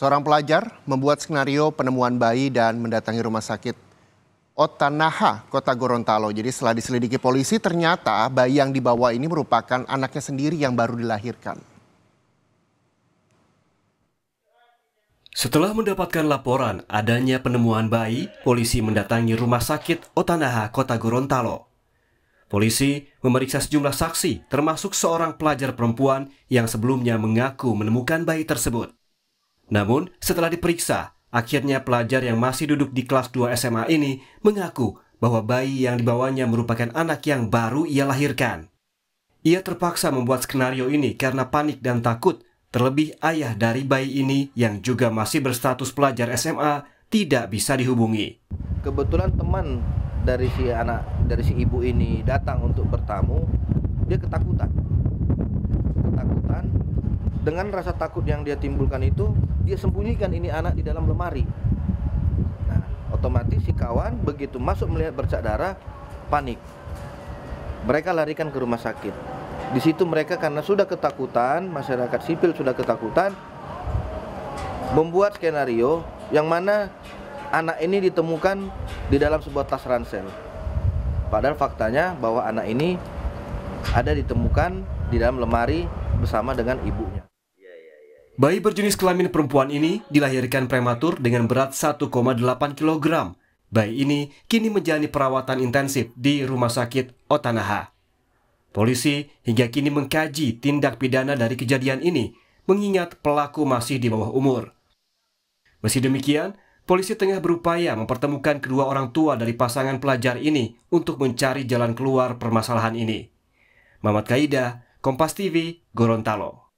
Seorang pelajar membuat skenario penemuan bayi dan mendatangi rumah sakit Otanaha, Kota Gorontalo. Jadi setelah diselidiki polisi, ternyata bayi yang dibawa ini merupakan anaknya sendiri yang baru dilahirkan. Setelah mendapatkan laporan adanya penemuan bayi, polisi mendatangi rumah sakit Otanaha, Kota Gorontalo. Polisi memeriksa sejumlah saksi, termasuk seorang pelajar perempuan yang sebelumnya mengaku menemukan bayi tersebut. Namun, setelah diperiksa, akhirnya pelajar yang masih duduk di kelas 2 SMA ini mengaku bahwa bayi yang dibawanya merupakan anak yang baru ia lahirkan. Ia terpaksa membuat skenario ini karena panik dan takut, terlebih ayah dari bayi ini yang juga masih berstatus pelajar SMA tidak bisa dihubungi. Kebetulan teman dari si anak dari si ibu ini datang untuk bertamu, dia ketakutan dengan rasa takut yang dia timbulkan itu dia sembunyikan ini anak di dalam lemari nah, otomatis si kawan begitu masuk melihat bercak darah panik mereka larikan ke rumah sakit di situ mereka karena sudah ketakutan masyarakat sipil sudah ketakutan membuat skenario yang mana anak ini ditemukan di dalam sebuah tas ransel padahal faktanya bahwa anak ini ada ditemukan di dalam lemari bersama dengan ibunya Bayi berjenis kelamin perempuan ini dilahirkan prematur dengan berat 1,8 kg. Bayi ini kini menjalani perawatan intensif di Rumah Sakit Otanaha. Polisi hingga kini mengkaji tindak pidana dari kejadian ini, mengingat pelaku masih di bawah umur. Meski demikian, polisi tengah berupaya mempertemukan kedua orang tua dari pasangan pelajar ini untuk mencari jalan keluar permasalahan ini. Mamat Kaida, Kompas TV, Gorontalo.